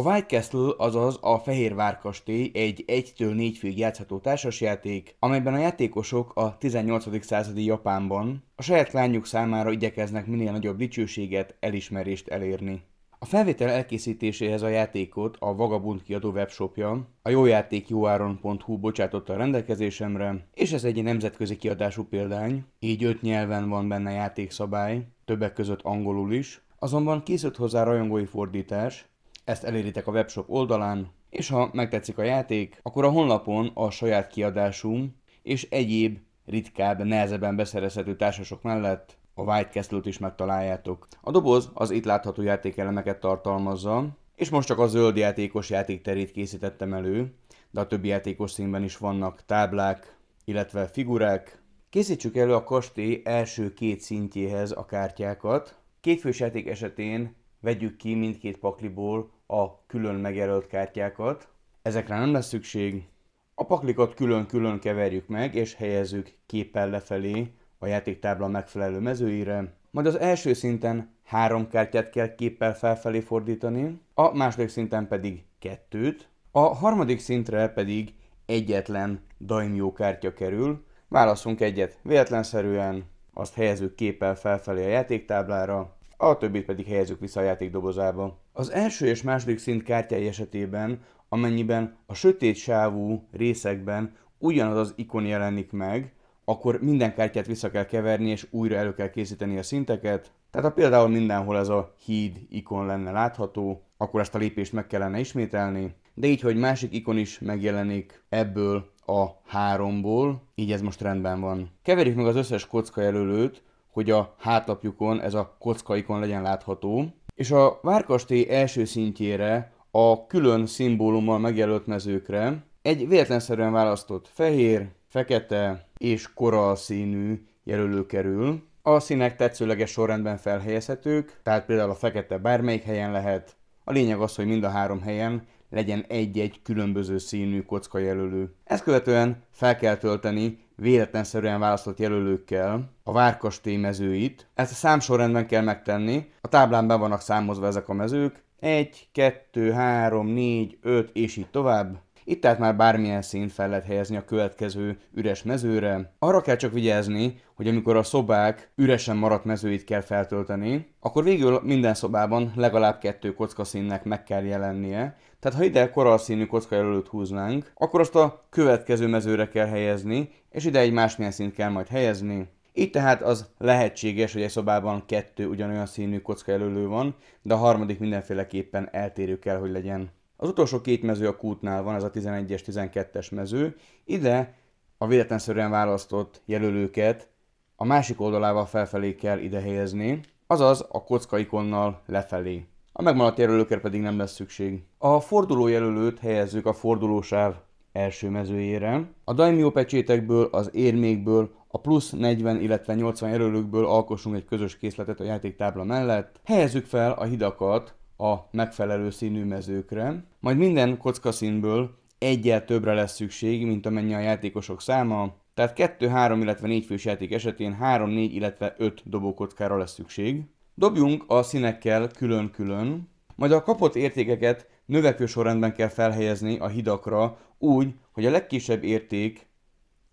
A White Castle, azaz a Fehér Várkastély egy 1-től 4 főig játszható társasjáték, amelyben a játékosok a 18. századi Japánban a saját lányuk számára igyekeznek minél nagyobb dicsőséget, elismerést elérni. A felvétel elkészítéséhez a játékot a Vagabund kiadó webshopja, a jójátékjóáron.hu bocsátotta a rendelkezésemre, és ez egy nemzetközi kiadású példány, így öt nyelven van benne játékszabály, többek között angolul is, azonban készült hozzá rajongói fordítás, ezt eléritek a webshop oldalán, és ha megtetszik a játék, akkor a honlapon a saját kiadásunk és egyéb ritkább, nehezebben beszerezhető társasok mellett a White Castle-t is megtaláljátok. A doboz az itt látható játékelemeket tartalmazza, és most csak a zöld játékos játékterét készítettem elő, de a többi játékos színben is vannak táblák, illetve figurák. Készítsük elő a kastély első két szintjéhez a kártyákat. Kétfős játék esetén vegyük ki mindkét pakliból a külön megjelölt kártyákat. Ezekre nem lesz szükség. A paklikat külön-külön keverjük meg, és helyezzük képpel lefelé a játéktábla megfelelő mezőire. Majd az első szinten három kártyát kell képpel felfelé fordítani, a második szinten pedig kettőt, a harmadik szintre pedig egyetlen daimjó kártya kerül, válaszunk egyet véletlenszerűen, azt helyezzük képpel felfelé a játéktáblára, a többit pedig helyezzük vissza a játék dobozába. Az első és második szint kártyái esetében, amennyiben a sötét sávú részekben ugyanaz az ikon jelenik meg, akkor minden kártyát vissza kell keverni, és újra elő kell készíteni a szinteket. Tehát ha például mindenhol ez a híd ikon lenne látható, akkor ezt a lépést meg kellene ismételni, de így, hogy másik ikon is megjelenik ebből a háromból, így ez most rendben van. Keverjük meg az összes kocka jelölőt, hogy a hátlapjukon ez a kockaikon legyen látható, és a várkastély első szintjére a külön szimbólummal megjelölt mezőkre egy véletlenszerűen választott fehér, fekete és koral színű jelölő kerül. A színek tetszőleges sorrendben felhelyezhetők, tehát például a fekete bármelyik helyen lehet. A lényeg az, hogy mind a három helyen legyen egy-egy különböző színű kocka jelölő. Ezt követően fel kell tölteni véletlenszerűen választott jelölőkkel a várkastély mezőit. Ezt a számsorrendben kell megtenni, a táblán be vannak számozva ezek a mezők, 1, 2, 3, 4, 5 és így tovább. Itt tehát már bármilyen szín fel lehet helyezni a következő üres mezőre. Arra kell csak vigyázni, hogy amikor a szobák üresen maradt mezőit kell feltölteni, akkor végül minden szobában legalább kettő kocka színnek meg kell jelennie. Tehát ha ide koralszínű kocka jelölőt húznánk, akkor azt a következő mezőre kell helyezni, és ide egy másmilyen szint kell majd helyezni. Így tehát az lehetséges, hogy egy szobában kettő ugyanolyan színű kocka jelölő van, de a harmadik mindenféleképpen eltérő kell, hogy legyen. Az utolsó két mező a kútnál van, ez a 11-es, 12-es mező. Ide a véletlenszerűen választott jelölőket a másik oldalával felfelé kell ide helyezni, azaz a kocka ikonnal lefelé. A megmaradt jelölőkre pedig nem lesz szükség. A forduló jelölőt helyezzük a fordulósáv első mezőjére. A daimyo pecsétekből, az érmékből, a plusz 40, illetve 80 jelölőkből alkossunk egy közös készletet a játéktábla mellett. Helyezzük fel a hidakat a megfelelő színű mezőkre, majd minden kockaszínből egyel többre lesz szükség, mint amennyi a játékosok száma, tehát 2-3, illetve 4 fős játék esetén 3-4, illetve 5 dobókockára lesz szükség. Dobjunk a színekkel külön-külön, majd a kapott értékeket növekvő sorrendben kell felhelyezni a hidakra úgy, hogy a legkisebb érték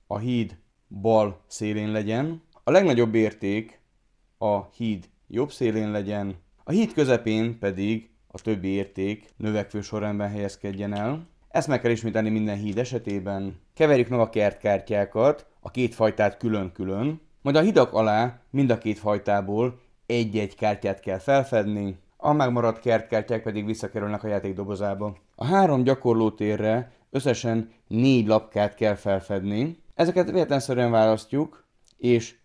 a híd bal szélén legyen, a legnagyobb érték a híd jobb szélén legyen, a híd közepén pedig a többi érték növekvő sorrendben helyezkedjen el. Ezt meg kell ismételni minden híd esetében. Keverjük meg a kertkártyákat, a két fajtát külön-külön, majd a hidak alá mind a két fajtából egy-egy kártyát kell felfedni, a megmaradt kertkártyák pedig visszakerülnek a játékdobozába. A három gyakorlótérre összesen négy lapkát kell felfedni. Ezeket véletlenszerűen választjuk, és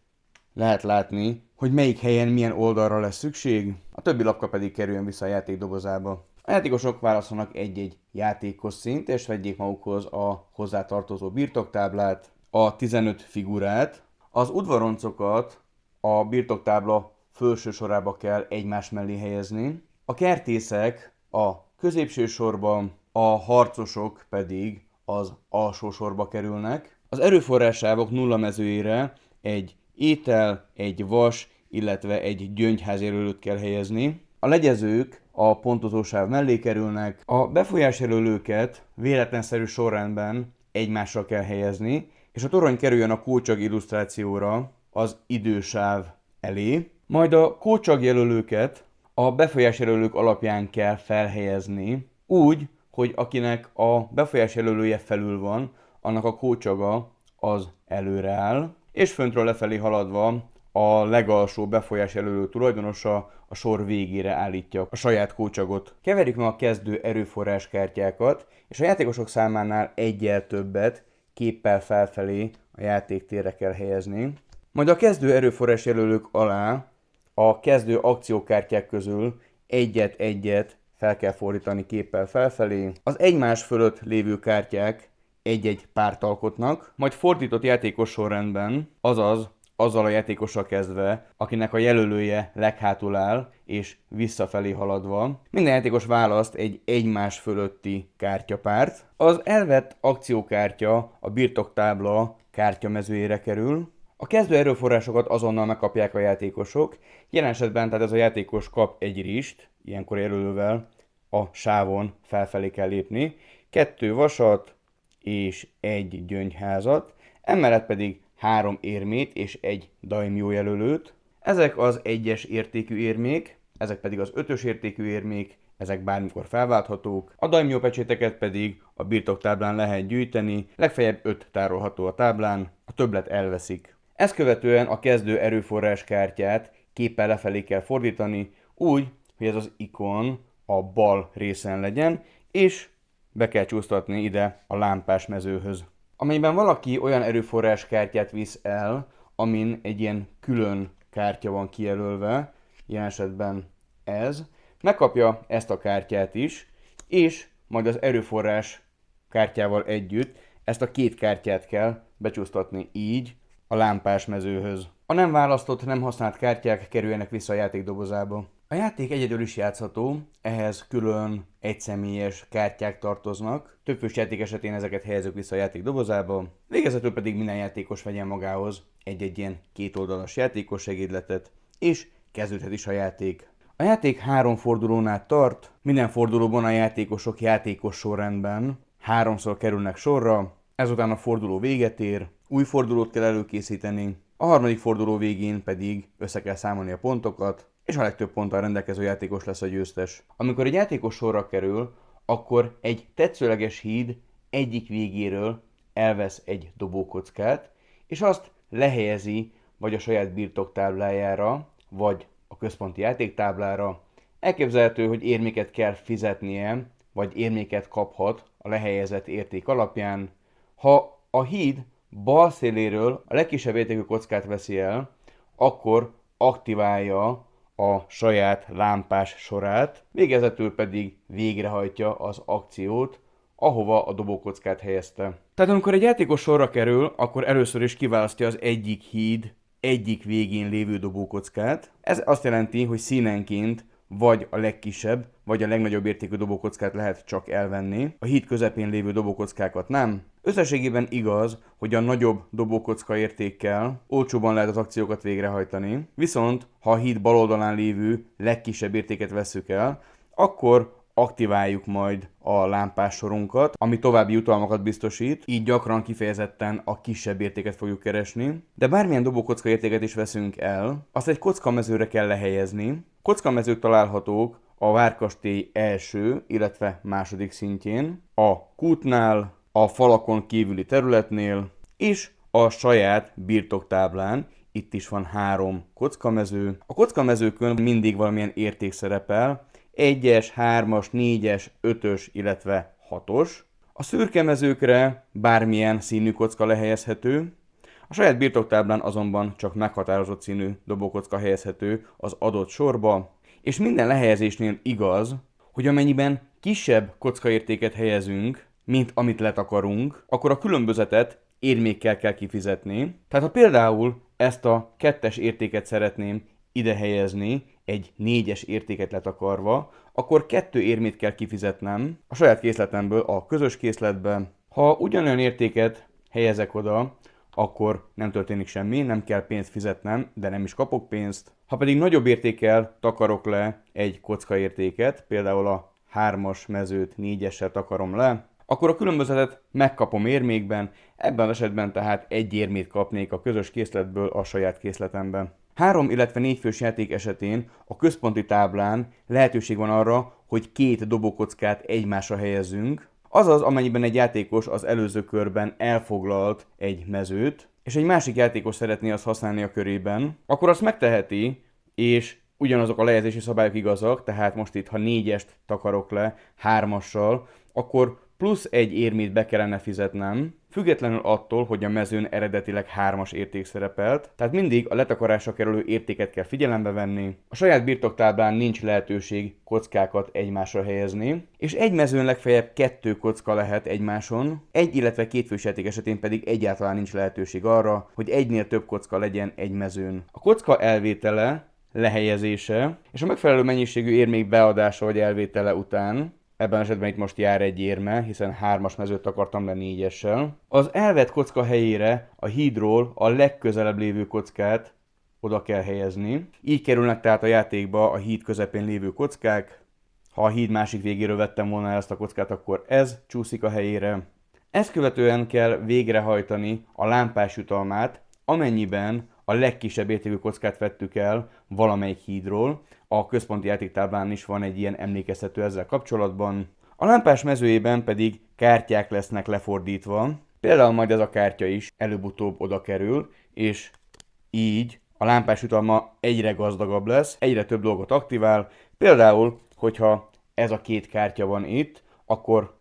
lehet látni, hogy melyik helyen milyen oldalra lesz szükség a többi lapka pedig kerüljön vissza a játék dobozába. A játékosok válaszolnak egy-egy játékos szint, és vegyék magukhoz a hozzátartozó birtoktáblát, a 15 figurát, az udvaroncokat a birtoktábla felső sorába kell egymás mellé helyezni, a kertészek a középső sorban, a harcosok pedig az alsó sorba kerülnek. Az erőforrásávok nulla mezőjére egy étel, egy vas illetve egy gyöngyházjelölőt kell helyezni. A legyezők a pontozósáv mellé kerülnek, a befolyásjelölőket véletlenszerű sorrendben egymásra kell helyezni, és a torony kerüljön a kócsag illusztrációra az idősáv elé, majd a kócsag jelölőket a befolyásjelölők alapján kell felhelyezni, úgy, hogy akinek a befolyásjelölője felül van, annak a kócsaga az előre áll, és föntről lefelé haladva a legalsó befolyás elölő tulajdonosa a sor végére állítja a saját kócsagot. Keverjük meg a kezdő erőforrás kártyákat, és a játékosok számánál egyel többet képpel felfelé a játéktérre kell helyezni. Majd a kezdő erőforrás jelölők alá a kezdő akciókártyák közül egyet-egyet fel kell fordítani képpel felfelé. Az egymás fölött lévő kártyák egy-egy párt alkotnak, majd fordított játékos sorrendben, azaz azzal a játékossal kezdve, akinek a jelölője leghátul áll, és visszafelé haladva. Minden játékos választ egy egymás fölötti kártyapárt. Az elvett akciókártya a birtoktábla kártyamezőjére kerül, a kezdő erőforrásokat azonnal megkapják a játékosok, jelen esetben tehát ez a játékos kap egy rist, ilyenkor jelölővel a sávon felfelé kell lépni, kettő vasat és egy gyöngyházat, emellett pedig három érmét és egy daimyo jelölőt. Ezek az egyes értékű érmék, ezek pedig az ötös értékű érmék, ezek bármikor felválthatók, a daimyo pecséteket pedig a birtoktáblán lehet gyűjteni, legfeljebb öt tárolható a táblán, a többlet elveszik. Ezt követően a kezdő erőforrás kártyát képpel lefelé kell fordítani, úgy, hogy ez az ikon a bal részen legyen, és be kell csúsztatni ide a lámpás mezőhöz amelyben valaki olyan erőforrás kártyát visz el, amin egy ilyen külön kártya van kijelölve, ilyen esetben ez, megkapja ezt a kártyát is, és majd az erőforrás kártyával együtt ezt a két kártyát kell becsúsztatni így a lámpás mezőhöz. A nem választott, nem használt kártyák kerüljenek vissza a játékdobozába. A játék egyedül is játszható, ehhez külön egyszemélyes kártyák tartoznak. Többfős játék esetén ezeket helyezzük vissza a játék dobozába, végezetül pedig minden játékos vegyen magához egy-egy ilyen kétoldalas játékos segédletet, és kezdődhet is a játék. A játék három fordulónál tart, minden fordulóban a játékosok játékos sorrendben háromszor kerülnek sorra, ezután a forduló véget ér, új fordulót kell előkészíteni, a harmadik forduló végén pedig össze kell számolni a pontokat, és a legtöbb ponttal rendelkező játékos lesz a győztes. Amikor egy játékos sorra kerül, akkor egy tetszőleges híd egyik végéről elvesz egy dobókockát, és azt lehelyezi vagy a saját birtok táblájára, vagy a központi játéktáblára. Elképzelhető, hogy érméket kell fizetnie, vagy érméket kaphat a lehelyezett érték alapján. Ha a híd bal széléről a legkisebb értékű kockát veszi el, akkor aktiválja a saját lámpás sorát, végezetül pedig végrehajtja az akciót, ahova a dobókockát helyezte. Tehát amikor egy játékos sorra kerül, akkor először is kiválasztja az egyik híd egyik végén lévő dobókockát. Ez azt jelenti, hogy színenként vagy a legkisebb, vagy a legnagyobb értékű dobókockát lehet csak elvenni, a híd közepén lévő dobókockákat nem. Összességében igaz, hogy a nagyobb dobókocka értékkel olcsóban lehet az akciókat végrehajtani, viszont ha a híd bal oldalán lévő legkisebb értéket veszük el, akkor aktiváljuk majd a lámpás sorunkat, ami további jutalmakat biztosít, így gyakran kifejezetten a kisebb értéket fogjuk keresni. De bármilyen dobókocka értéket is veszünk el, azt egy kockamezőre kell lehelyezni, Kockamezők találhatók a Várkastély első, illetve második szintjén, a kútnál, a falakon kívüli területnél, és a saját birtoktáblán, itt is van három kockamező. A kockamezőkön mindig valamilyen érték szerepel, 1-es, 3-as, 4-es, 5-ös, illetve 6-os. A szürke mezőkre bármilyen színű kocka lehelyezhető, a saját birtoktáblán azonban csak meghatározott színű dobókocka helyezhető az adott sorba, és minden lehelyezésnél igaz, hogy amennyiben kisebb kockaértéket helyezünk, mint amit letakarunk, akkor a különbözetet érmékkel kell kifizetni. Tehát ha például ezt a kettes értéket szeretném ide helyezni, egy négyes értéket letakarva, akkor kettő érmét kell kifizetnem a saját készletemből a közös készletbe. Ha ugyanolyan értéket helyezek oda, akkor nem történik semmi, nem kell pénzt fizetnem, de nem is kapok pénzt. Ha pedig nagyobb értékkel takarok le egy kocka értéket, például a hármas mezőt négyessel takarom le, akkor a különbözetet megkapom érmékben, ebben az esetben tehát egy érmét kapnék a közös készletből a saját készletemben. Három, illetve négyfős játék esetén a központi táblán lehetőség van arra, hogy két dobókockát egymásra helyezzünk, azaz amennyiben egy játékos az előző körben elfoglalt egy mezőt, és egy másik játékos szeretné azt használni a körében, akkor azt megteheti, és ugyanazok a lejezési szabályok igazak, tehát most itt, ha négyest takarok le hármassal, akkor plusz egy érmét be kellene fizetnem, függetlenül attól, hogy a mezőn eredetileg hármas érték szerepelt, tehát mindig a letakarásra kerülő értéket kell figyelembe venni. A saját birtoktáblán nincs lehetőség kockákat egymásra helyezni, és egy mezőn legfeljebb kettő kocka lehet egymáson, egy, illetve két játék esetén pedig egyáltalán nincs lehetőség arra, hogy egynél több kocka legyen egy mezőn. A kocka elvétele lehelyezése és a megfelelő mennyiségű érmék beadása vagy elvétele után Ebben az esetben itt most jár egy érme, hiszen hármas mezőt akartam le négyessel. Az elvett kocka helyére a hídról a legközelebb lévő kockát oda kell helyezni. Így kerülnek tehát a játékba a híd közepén lévő kockák. Ha a híd másik végéről vettem volna el ezt a kockát, akkor ez csúszik a helyére. Ezt követően kell végrehajtani a lámpás jutalmát, amennyiben a legkisebb értékű kockát vettük el valamelyik hídról, a központi játéktáblán is van egy ilyen emlékeztető ezzel kapcsolatban. A lámpás mezőjében pedig kártyák lesznek lefordítva, például majd ez a kártya is előbb-utóbb oda kerül, és így a lámpás utalma egyre gazdagabb lesz, egyre több dolgot aktivál, például, hogyha ez a két kártya van itt, akkor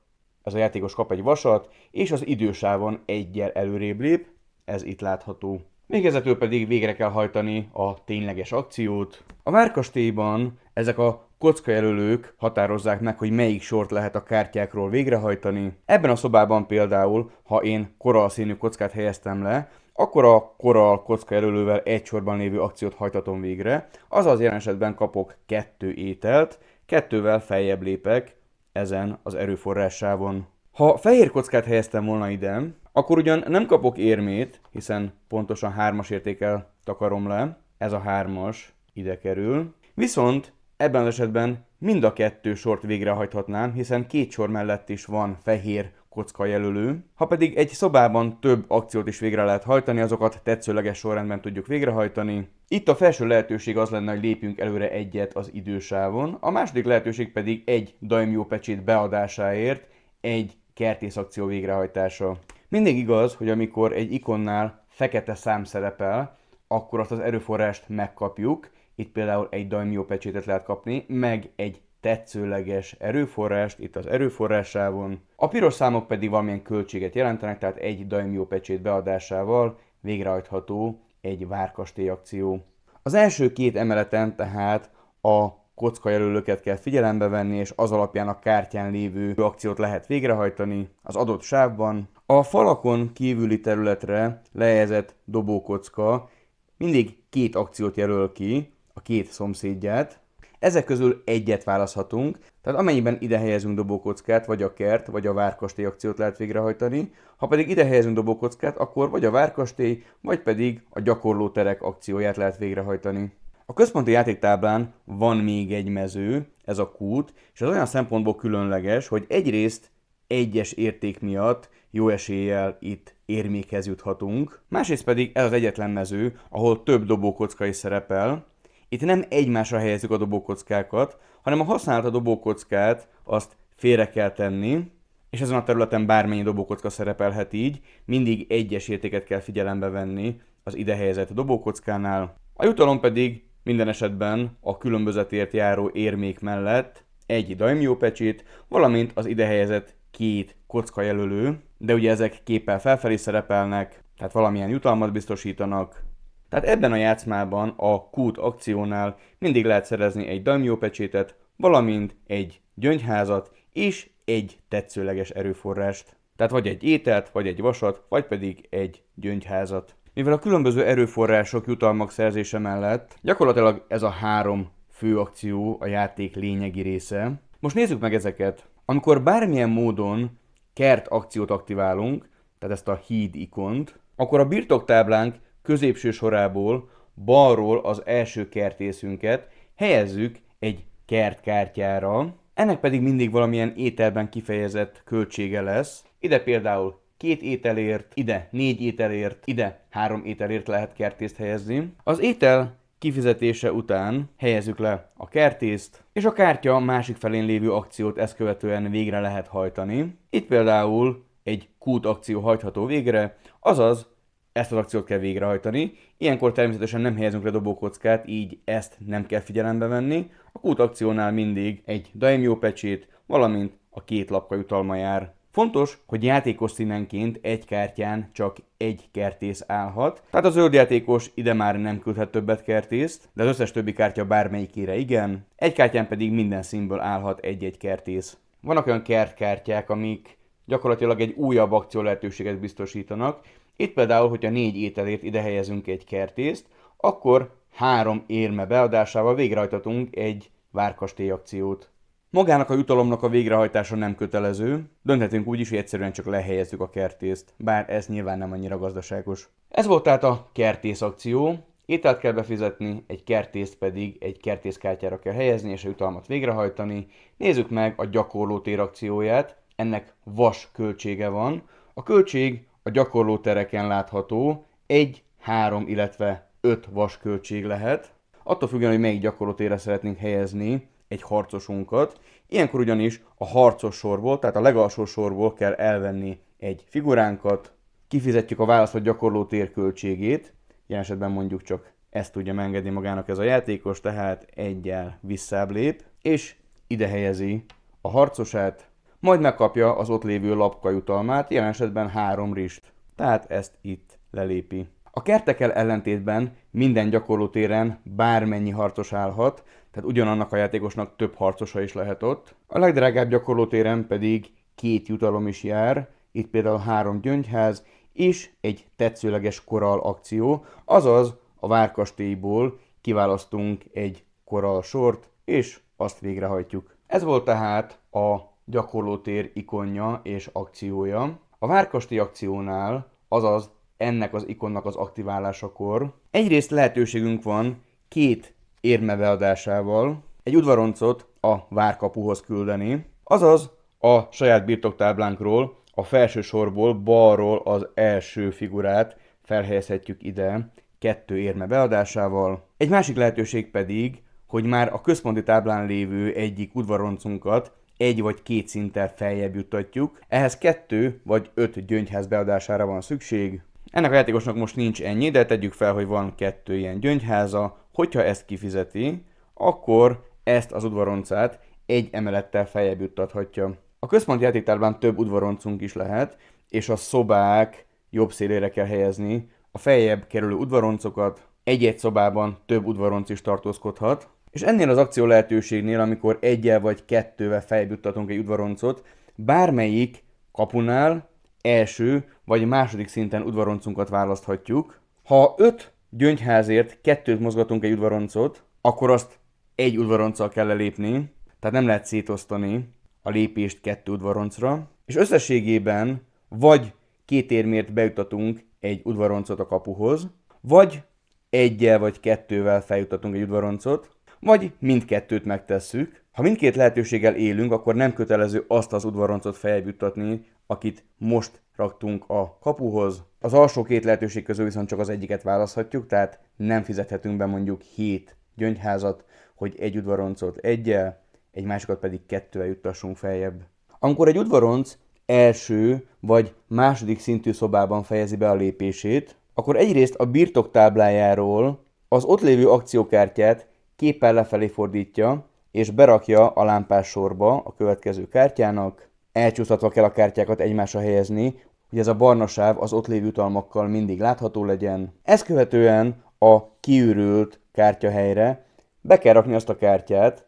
ez a játékos kap egy vasat, és az idősávon egyel előrébb lép, ez itt látható. Végezetül pedig végre kell hajtani a tényleges akciót. A várkastélyban ezek a kockajelölők határozzák meg, hogy melyik sort lehet a kártyákról végrehajtani. Ebben a szobában például, ha én koral színű kockát helyeztem le, akkor a koral kocka jelölővel egy sorban lévő akciót hajtatom végre, azaz jelen esetben kapok kettő ételt, kettővel feljebb lépek ezen az erőforrásávon. Ha fehér kockát helyeztem volna ide, akkor ugyan nem kapok érmét, hiszen pontosan hármas értékel takarom le, ez a hármas ide kerül, viszont ebben az esetben mind a kettő sort végrehajthatnám, hiszen két sor mellett is van fehér kocka jelölő. Ha pedig egy szobában több akciót is végre lehet hajtani, azokat tetszőleges sorrendben tudjuk végrehajtani. Itt a felső lehetőség az lenne, hogy lépjünk előre egyet az idősávon, a második lehetőség pedig egy daimyo pecsét beadásáért egy kertész akció végrehajtása. Mindig igaz, hogy amikor egy ikonnál fekete szám szerepel, akkor azt az erőforrást megkapjuk, itt például egy daimio pecsétet lehet kapni, meg egy tetszőleges erőforrást, itt az erőforrásávon. A piros számok pedig valamilyen költséget jelentenek, tehát egy daimio pecsét beadásával végrehajtható egy várkastély akció. Az első két emeleten tehát a kockajelölőket kell figyelembe venni, és az alapján a kártyán lévő akciót lehet végrehajtani az adott sávban, a falakon kívüli területre lehelyezett dobókocka mindig két akciót jelöl ki, a két szomszédját. Ezek közül egyet választhatunk, tehát amennyiben ide helyezünk dobókockát, vagy a kert, vagy a várkastély akciót lehet végrehajtani, ha pedig ide helyezünk dobókockát, akkor vagy a várkastély, vagy pedig a gyakorlóterek akcióját lehet végrehajtani. A központi játéktáblán van még egy mező, ez a kút, és ez olyan szempontból különleges, hogy egyrészt egyes érték miatt jó eséllyel itt érmékhez juthatunk. Másrészt pedig ez az egyetlen mező, ahol több dobókocka is szerepel. Itt nem egymásra helyezzük a dobókockákat, hanem a használt a dobókockát azt félre kell tenni, és ezen a területen bármennyi dobókocka szerepelhet így, mindig egyes értéket kell figyelembe venni az ide helyezett dobókockánál. A jutalom pedig minden esetben a különbözetért járó érmék mellett egy daimyo pecsét, valamint az ide helyezett két kocka jelölő, de ugye ezek képpel felfelé szerepelnek, tehát valamilyen jutalmat biztosítanak. Tehát ebben a játszmában a kút akciónál mindig lehet szerezni egy daimyo pecsétet, valamint egy gyöngyházat és egy tetszőleges erőforrást. Tehát vagy egy ételt, vagy egy vasat, vagy pedig egy gyöngyházat. Mivel a különböző erőforrások jutalmak szerzése mellett gyakorlatilag ez a három fő akció a játék lényegi része. Most nézzük meg ezeket. Amikor bármilyen módon kert akciót aktiválunk, tehát ezt a híd ikont, akkor a birtoktáblánk középső sorából balról az első kertészünket helyezzük egy kertkártyára, ennek pedig mindig valamilyen ételben kifejezett költsége lesz. Ide például két ételért, ide négy ételért, ide három ételért lehet kertészt helyezni. Az étel kifizetése után helyezzük le a kertészt, és a kártya másik felén lévő akciót ezt követően végre lehet hajtani. Itt például egy kút akció hajtható végre, azaz ezt az akciót kell végrehajtani. Ilyenkor természetesen nem helyezünk le dobókockát, így ezt nem kell figyelembe venni. A kút akciónál mindig egy daimyo pecsét, valamint a két lapka jutalma jár Fontos, hogy játékos színenként egy kártyán csak egy kertész állhat, tehát a zöld játékos ide már nem küldhet többet kertészt, de az összes többi kártya bármelyikére igen, egy kártyán pedig minden színből állhat egy-egy kertész. Vannak olyan kertkártyák, amik gyakorlatilag egy újabb akció lehetőséget biztosítanak. Itt például, hogyha négy ételért ide helyezünk egy kertészt, akkor három érme beadásával végrehajtatunk egy várkastély akciót. Magának a jutalomnak a végrehajtása nem kötelező, dönthetünk úgy is, hogy egyszerűen csak lehelyezzük a kertészt, bár ez nyilván nem annyira gazdaságos. Ez volt tehát a kertész akció, ételt kell befizetni, egy kertészt pedig egy kertészkártyára kell helyezni és a jutalmat végrehajtani. Nézzük meg a gyakorló tér akcióját, ennek vas költsége van. A költség a gyakorló tereken látható, Egy, három illetve öt vas költség lehet. Attól függően, hogy melyik gyakorlótérre szeretnénk helyezni, egy harcosunkat. Ilyenkor ugyanis a harcos sorból, tehát a legalsó sorból kell elvenni egy figuránkat, kifizetjük a választott gyakorló térköltségét, ilyen esetben mondjuk csak ezt tudja megengedni magának ez a játékos, tehát egyel visszább lép, és ide helyezi a harcosát, majd megkapja az ott lévő lapka jutalmát, jelen esetben három rist, tehát ezt itt lelépi. A kertekkel ellentétben minden téren bármennyi harcos állhat, tehát ugyanannak a játékosnak több harcosa is lehet ott. A legdrágább gyakorlótéren pedig két jutalom is jár, itt például három gyöngyház és egy tetszőleges koral akció, azaz a várkastélyból kiválasztunk egy koral sort, és azt végrehajtjuk. Ez volt tehát a gyakorlótér ikonja és akciója. A várkastély akciónál, azaz ennek az ikonnak az aktiválásakor egyrészt lehetőségünk van két érmebeadásával egy udvaroncot a várkapuhoz küldeni, azaz a saját birtoktáblánkról, a felső sorból balról az első figurát felhelyezhetjük ide kettő érme beadásával. Egy másik lehetőség pedig, hogy már a központi táblán lévő egyik udvaroncunkat egy vagy két szinttel feljebb juttatjuk. Ehhez kettő vagy öt gyöngyház beadására van szükség. Ennek a játékosnak most nincs ennyi, de tegyük fel, hogy van kettő ilyen gyöngyháza, hogyha ezt kifizeti, akkor ezt az udvaroncát egy emelettel feljebb juttathatja. A központi játéktárban több udvaroncunk is lehet, és a szobák jobb szélére kell helyezni a feljebb kerülő udvaroncokat, egy-egy szobában több udvaronc is tartózkodhat, és ennél az akció lehetőségnél, amikor egyel vagy kettővel feljebb juttatunk egy udvaroncot, bármelyik kapunál első vagy második szinten udvaroncunkat választhatjuk. Ha öt gyöngyházért kettőt mozgatunk egy udvaroncot, akkor azt egy udvaronccal kell lelépni, tehát nem lehet szétosztani a lépést kettő udvaroncra, és összességében vagy két érmért bejutatunk egy udvaroncot a kapuhoz, vagy egyel vagy kettővel feljutatunk egy udvaroncot, vagy mindkettőt megtesszük. Ha mindkét lehetőséggel élünk, akkor nem kötelező azt az udvaroncot feljutatni, akit most raktunk a kapuhoz. Az alsó két lehetőség közül viszont csak az egyiket választhatjuk, tehát nem fizethetünk be mondjuk 7 gyöngyházat, hogy egy udvaroncot egyel, egy másikat pedig kettővel juttassunk feljebb. Amikor egy udvaronc első vagy második szintű szobában fejezi be a lépését, akkor egyrészt a birtok táblájáról az ott lévő akciókártyát képpel lefelé fordítja, és berakja a lámpás sorba a következő kártyának, elcsúsztatva kell a kártyákat egymásra helyezni, hogy ez a barna sáv az ott lévő utalmakkal mindig látható legyen. Ezt követően a kiürült kártyahelyre be kell rakni azt a kártyát,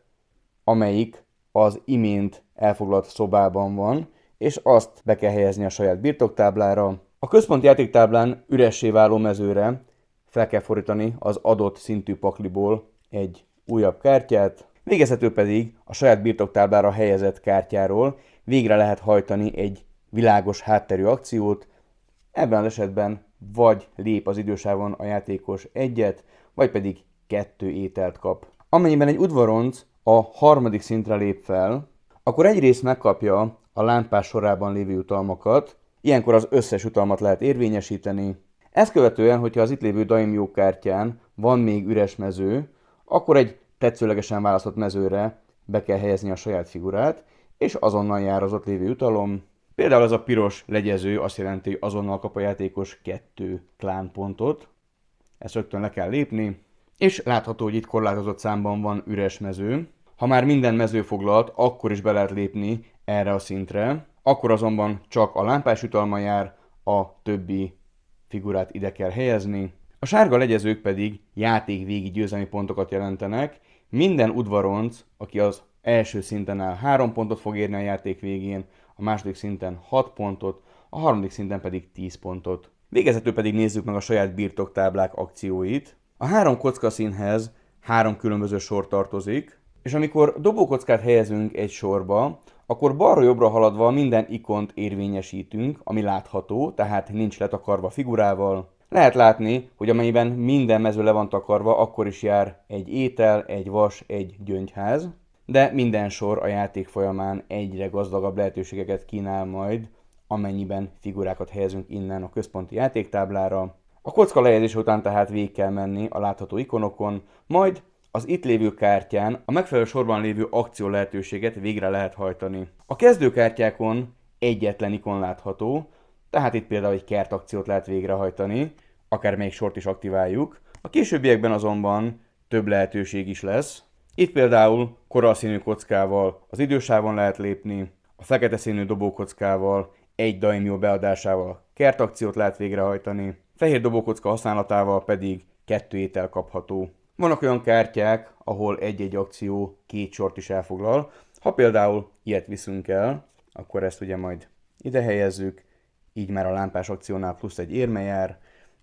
amelyik az imént elfoglalt szobában van, és azt be kell helyezni a saját birtoktáblára. A központi játéktáblán üressé váló mezőre fel kell fordítani az adott szintű pakliból egy újabb kártyát, végezetül pedig a saját birtoktáblára helyezett kártyáról végre lehet hajtani egy világos hátterű akciót, ebben az esetben vagy lép az idősávon a játékos egyet, vagy pedig kettő ételt kap. Amennyiben egy udvaronc a harmadik szintre lép fel, akkor egyrészt megkapja a lámpás sorában lévő utalmakat, ilyenkor az összes utalmat lehet érvényesíteni. Ezt követően, hogyha az itt lévő daimjó kártyán van még üres mező, akkor egy tetszőlegesen választott mezőre be kell helyezni a saját figurát, és azonnal jár az ott lévő utalom, Például az a piros legyező azt jelenti, hogy azonnal kap a játékos kettő klánpontot. Ezt rögtön le kell lépni, és látható, hogy itt korlátozott számban van üres mező. Ha már minden mező foglalt, akkor is be lehet lépni erre a szintre, akkor azonban csak a lámpás utalma jár, a többi figurát ide kell helyezni. A sárga legyezők pedig játék végi győzelmi pontokat jelentenek, minden udvaronc, aki az első szinten áll, három pontot fog érni a játék végén, a második szinten 6 pontot, a harmadik szinten pedig 10 pontot. Végezetül pedig nézzük meg a saját birtoktáblák akcióit. A három kocka színhez három különböző sor tartozik, és amikor dobókockát helyezünk egy sorba, akkor balra-jobbra haladva minden ikont érvényesítünk, ami látható, tehát nincs letakarva figurával. Lehet látni, hogy amennyiben minden mező le van takarva, akkor is jár egy étel, egy vas, egy gyöngyház de minden sor a játék folyamán egyre gazdagabb lehetőségeket kínál majd, amennyiben figurákat helyezünk innen a központi játéktáblára. A kocka lejegyzés után tehát végig kell menni a látható ikonokon, majd az itt lévő kártyán a megfelelő sorban lévő akció lehetőséget végre lehet hajtani. A kezdőkártyákon egyetlen ikon látható, tehát itt például egy kert akciót lehet végrehajtani, akár még sort is aktiváljuk. A későbbiekben azonban több lehetőség is lesz, itt például koralszínű kockával az idősávon lehet lépni, a fekete színű dobókockával, egy daimio beadásával kertakciót lehet végrehajtani, fehér dobókocka használatával pedig kettő étel kapható. Vannak olyan kártyák, ahol egy-egy akció két sort is elfoglal. Ha például ilyet viszünk el, akkor ezt ugye majd ide helyezzük, így már a lámpás akciónál plusz egy érme jár,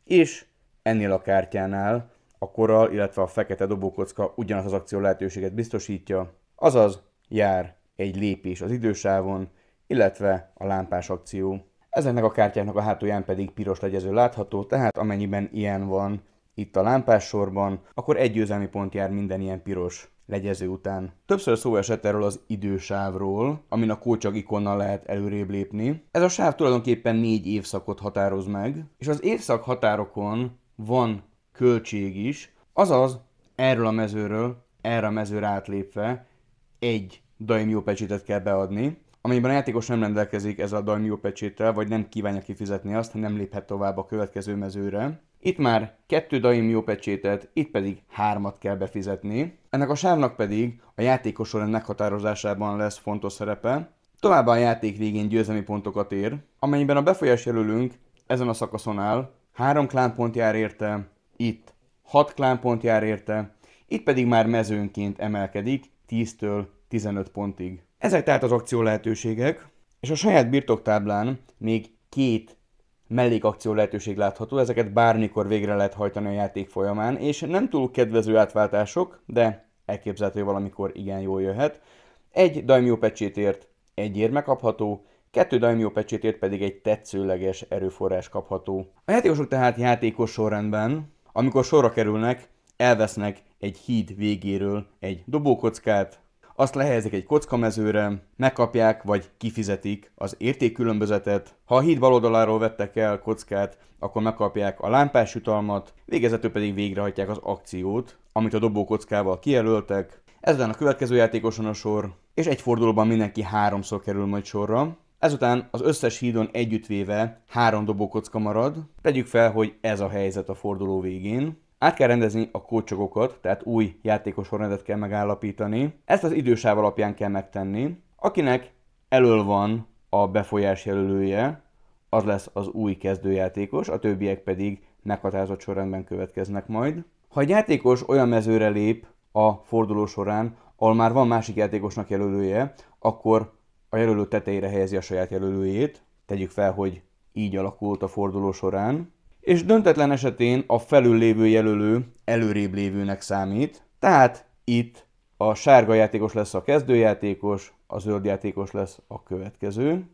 és ennél a kártyánál a korral, illetve a fekete dobókocka ugyanaz az akció lehetőséget biztosítja, azaz jár egy lépés az idősávon, illetve a lámpás akció. Ezeknek a kártyáknak a hátulján pedig piros legyező látható, tehát amennyiben ilyen van itt a lámpás sorban, akkor egy győzelmi pont jár minden ilyen piros legyező után. Többször szó esett erről az idősávról, amin a kócsag ikonnal lehet előrébb lépni. Ez a sáv tulajdonképpen négy évszakot határoz meg, és az évszak határokon van költség is, azaz erről a mezőről, erre a mezőre átlépve egy Daimyo pecsétet kell beadni, amelyben a játékos nem rendelkezik ezzel a Daimyo pecséttel, vagy nem kívánja kifizetni azt, nem léphet tovább a következő mezőre. Itt már kettő Daimyo pecsétet, itt pedig hármat kell befizetni. Ennek a sávnak pedig a játékos sorrend meghatározásában lesz fontos szerepe. Továbbá a játék végén győzelmi pontokat ér, amennyiben a befolyás jelölünk ezen a szakaszon áll, három klánpont jár érte, itt 6 klánpont jár érte, itt pedig már mezőnként emelkedik 10-től 15 pontig. Ezek tehát az akció lehetőségek, és a saját birtoktáblán még két mellékakció lehetőség látható, ezeket bármikor végre lehet hajtani a játék folyamán, és nem túl kedvező átváltások, de elképzelhető valamikor igen jól jöhet. Egy daimyo pecsétért egy ér megkapható, kettő daimyo pecsétért pedig egy tetszőleges erőforrás kapható. A játékosok tehát játékos sorrendben amikor sorra kerülnek, elvesznek egy híd végéről egy dobókockát, azt lehelyezik egy kockamezőre, megkapják vagy kifizetik az értékkülönbözetet. Ha a híd bal oldaláról vettek el kockát, akkor megkapják a lámpás jutalmat, végezetül pedig végrehajtják az akciót, amit a dobókockával kijelöltek. Ezzel a következő játékoson a sor, és egy fordulóban mindenki háromszor kerül majd sorra. Ezután az összes hídon együttvéve három dobókocka marad, tegyük fel, hogy ez a helyzet a forduló végén. Át kell rendezni a kócsokokat, tehát új játékos sorrendet kell megállapítani. Ezt az idősáv alapján kell megtenni. Akinek elől van a befolyás jelölője, az lesz az új kezdőjátékos, a többiek pedig meghatározott sorrendben következnek majd. Ha egy játékos olyan mezőre lép a forduló során, ahol már van másik játékosnak jelölője, akkor a jelölő tetejére helyezi a saját jelölőjét, tegyük fel, hogy így alakult a forduló során, és döntetlen esetén a felül lévő jelölő előrébb lévőnek számít, tehát itt a sárga játékos lesz a kezdőjátékos, a zöld játékos lesz a következő,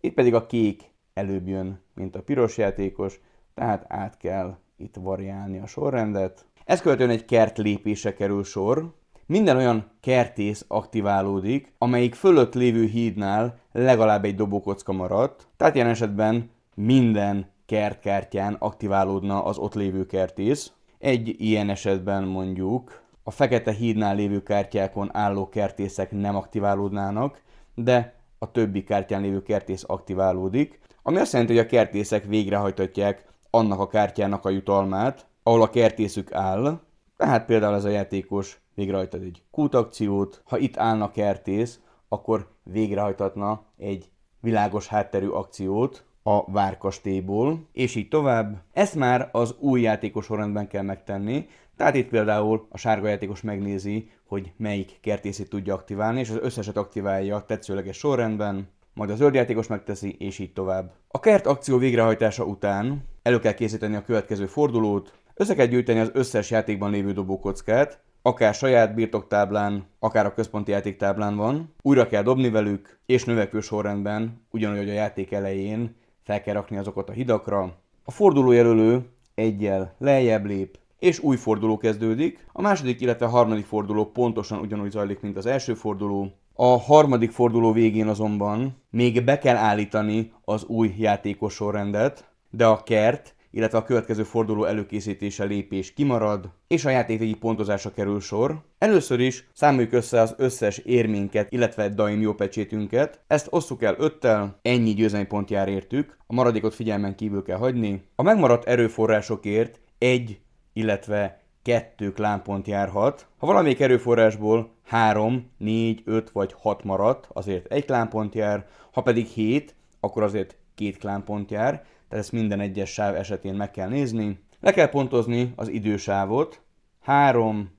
itt pedig a kék előbb jön, mint a piros játékos, tehát át kell itt variálni a sorrendet. Ez követően egy kert lépése kerül sor, minden olyan kertész aktiválódik, amelyik fölött lévő hídnál legalább egy dobókocka maradt, tehát ilyen esetben minden kertkártyán aktiválódna az ott lévő kertész. Egy ilyen esetben mondjuk a fekete hídnál lévő kártyákon álló kertészek nem aktiválódnának, de a többi kártyán lévő kertész aktiválódik, ami azt jelenti, hogy a kertészek végrehajtatják annak a kártyának a jutalmát, ahol a kertészük áll, tehát például ez a játékos még rajtad egy kútakciót, ha itt állna kertész, akkor végrehajtatna egy világos hátterű akciót a várkastélyból, és így tovább. Ezt már az új játékos sorrendben kell megtenni, tehát itt például a sárga játékos megnézi, hogy melyik kertészét tudja aktiválni, és az összeset aktiválja tetszőleges sorrendben, majd a zöld játékos megteszi, és így tovább. A kert akció végrehajtása után elő kell készíteni a következő fordulót, össze kell gyűjteni az összes játékban lévő dobókockát, akár saját birtoktáblán, akár a központi játéktáblán van. Újra kell dobni velük, és növekvő sorrendben, ugyanúgy, hogy a játék elején fel kell rakni azokat a hidakra. A fordulójelölő egyel lejjebb lép, és új forduló kezdődik. A második, illetve a harmadik forduló pontosan ugyanúgy zajlik, mint az első forduló. A harmadik forduló végén azonban még be kell állítani az új játékos sorrendet, de a kert illetve a következő forduló előkészítése lépés kimarad, és a játék végig pontozása kerül sor. Először is számoljuk össze az összes érménket, illetve jó pecsétünket, ezt osszuk el öttel, ennyi győzelmi jár értük, a maradékot figyelmen kívül kell hagyni. A megmaradt erőforrásokért egy, illetve kettő klánpont járhat. Ha valamelyik erőforrásból 3, 4, 5 vagy 6 maradt, azért egy klánpont jár, ha pedig 7, akkor azért két klánpont jár tehát ezt minden egyes sáv esetén meg kell nézni. Le kell pontozni az idősávot, 3,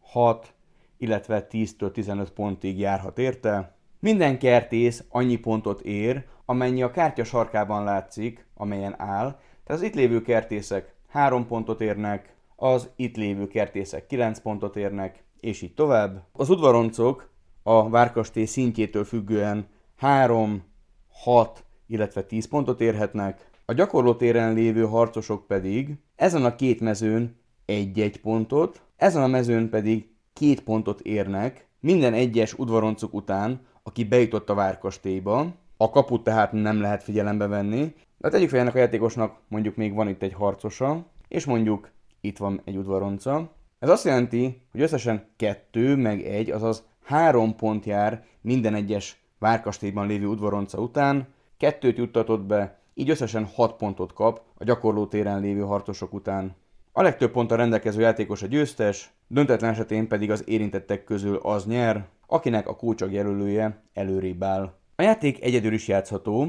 6, illetve 10-től 15 pontig járhat érte. Minden kertész annyi pontot ér, amennyi a kártya sarkában látszik, amelyen áll, tehát az itt lévő kertészek 3 pontot érnek, az itt lévő kertészek 9 pontot érnek, és így tovább. Az udvaroncok a várkastély szintjétől függően 3, 6, illetve 10 pontot érhetnek, a gyakorlótéren lévő harcosok pedig ezen a két mezőn egy-egy pontot, ezen a mezőn pedig két pontot érnek minden egyes udvaroncuk után, aki bejutott a várkastélyba. A kaput tehát nem lehet figyelembe venni, de hát tegyük fel ennek a játékosnak, mondjuk még van itt egy harcosa, és mondjuk itt van egy udvaronca. Ez azt jelenti, hogy összesen kettő meg egy, azaz három pont jár minden egyes várkastélyban lévő udvaronca után, kettőt juttatott be így összesen 6 pontot kap a gyakorló téren lévő harcosok után. A legtöbb pont a rendelkező játékos a győztes, döntetlen esetén pedig az érintettek közül az nyer, akinek a kócsag jelölője előrébb áll. A játék egyedül is játszható,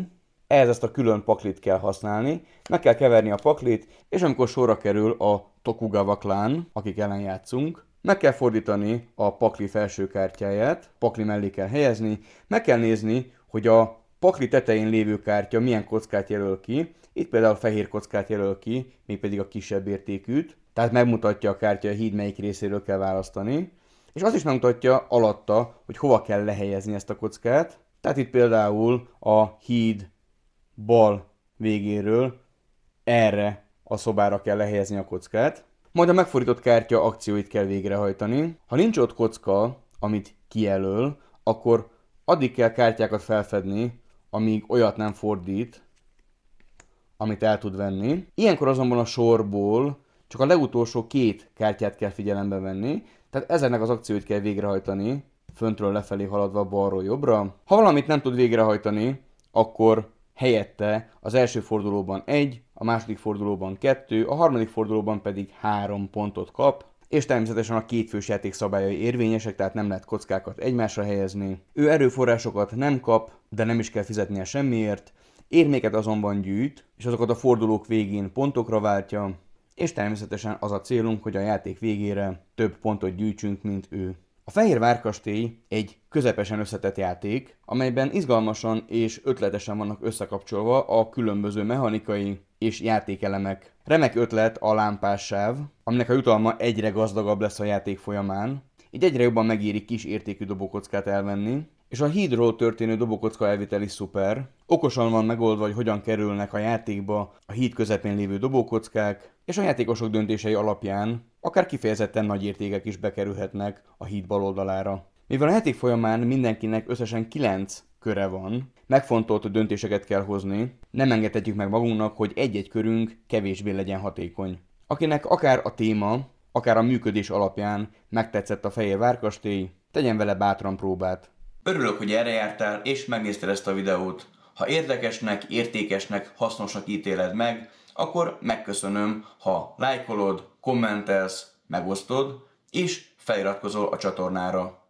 ehhez ezt a külön paklit kell használni, meg kell keverni a paklit, és amikor sorra kerül a Tokugawa klán, akik ellen játszunk, meg kell fordítani a pakli felső kártyáját, pakli mellé kell helyezni, meg kell nézni, hogy a pakli tetején lévő kártya milyen kockát jelöl ki. Itt például a fehér kockát jelöl ki, mégpedig a kisebb értékűt. Tehát megmutatja a kártya a híd melyik részéről kell választani. És azt is megmutatja alatta, hogy hova kell lehelyezni ezt a kockát. Tehát itt például a híd bal végéről erre a szobára kell lehelyezni a kockát. Majd a megfordított kártya akcióit kell végrehajtani. Ha nincs ott kocka, amit kijelöl, akkor addig kell kártyákat felfedni, amíg olyat nem fordít, amit el tud venni. Ilyenkor azonban a sorból csak a legutolsó két kártyát kell figyelembe venni, tehát ezeknek az akcióit kell végrehajtani, föntről lefelé haladva balról jobbra. Ha valamit nem tud végrehajtani, akkor helyette az első fordulóban egy, a második fordulóban kettő, a harmadik fordulóban pedig három pontot kap, és természetesen a két fős játék szabályai érvényesek, tehát nem lehet kockákat egymásra helyezni. Ő erőforrásokat nem kap, de nem is kell fizetnie semmiért, érméket azonban gyűjt, és azokat a fordulók végén pontokra váltja, és természetesen az a célunk, hogy a játék végére több pontot gyűjtsünk, mint ő. A Fehér Várkastély egy közepesen összetett játék, amelyben izgalmasan és ötletesen vannak összekapcsolva a különböző mechanikai és játékelemek. Remek ötlet a lámpás sáv, aminek a jutalma egyre gazdagabb lesz a játék folyamán, így egyre jobban megéri kis értékű dobókockát elvenni, és a hídról történő dobókocka elvitel is szuper. Okosan van megoldva, hogy hogyan kerülnek a játékba a híd közepén lévő dobókockák, és a játékosok döntései alapján akár kifejezetten nagy értékek is bekerülhetnek a híd bal oldalára. Mivel a játék folyamán mindenkinek összesen 9 köre van, megfontolt döntéseket kell hozni, nem engedhetjük meg magunknak, hogy egy-egy körünk kevésbé legyen hatékony. Akinek akár a téma, akár a működés alapján megtetszett a Fehér Várkastély, tegyen vele bátran próbát. Örülök, hogy erre jártál és megnézted ezt a videót. Ha érdekesnek, értékesnek, hasznosnak ítéled meg, akkor megköszönöm, ha lájkolod, kommentelsz, megosztod, és feliratkozol a csatornára.